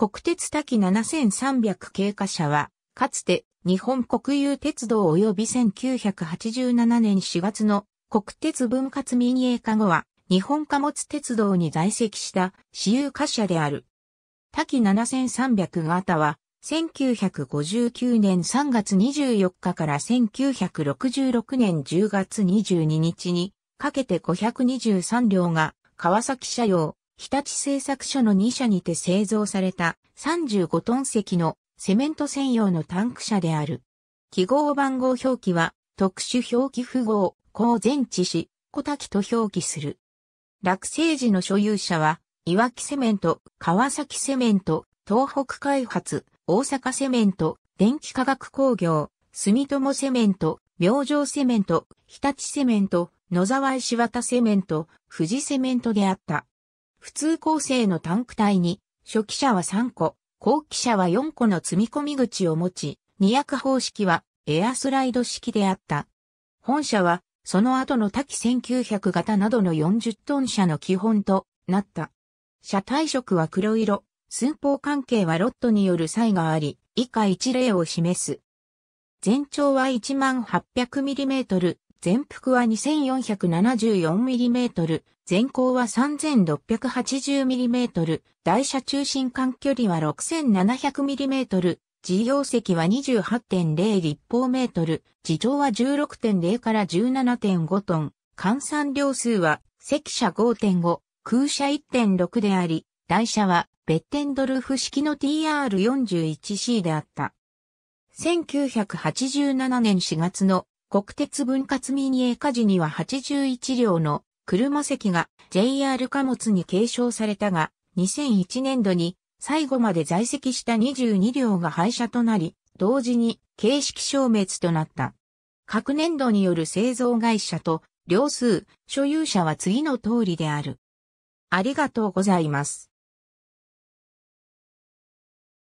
国鉄多岐7300経過車は、かつて日本国有鉄道及び1987年4月の国鉄分割民営化後は、日本貨物鉄道に在籍した私有貨車である。多岐7300型は、1959年3月24日から1966年10月22日にかけて523両が川崎車両、日立製作所の2社にて製造された35トン積のセメント専用のタンク車である。記号番号表記は特殊表記符号、高前置し、小滝と表記する。落成時の所有者は、岩木セメント、川崎セメント、東北開発、大阪セメント、電気化学工業、住友セメント、明星セメント、日立セメント、野沢石渡セメント、富士セメントであった。普通構成のタンク体に、初期車は3個、後期車は4個の積み込み口を持ち、二役方式はエアスライド式であった。本車は、その後の多機1900型などの40トン車の基本となった。車体色は黒色、寸法関係はロットによる差異があり、以下一例を示す。全長は 1800mm、全幅は 2474mm、全高は 3680mm、台車中心間距離は 6700mm、自業席は28.0立方メートル、自上は16.0から17.5トン、換算量数は席車5.5、空車1.6であり、台車はベッテンドルフ式の TR41C であった。1987年4月の国鉄分割民営化時には81両の車席が JR 貨物に継承されたが、2001年度に最後まで在籍した22両が廃車となり、同時に形式消滅となった。各年度による製造会社と両数、所有者は次の通りである。ありがとうございます。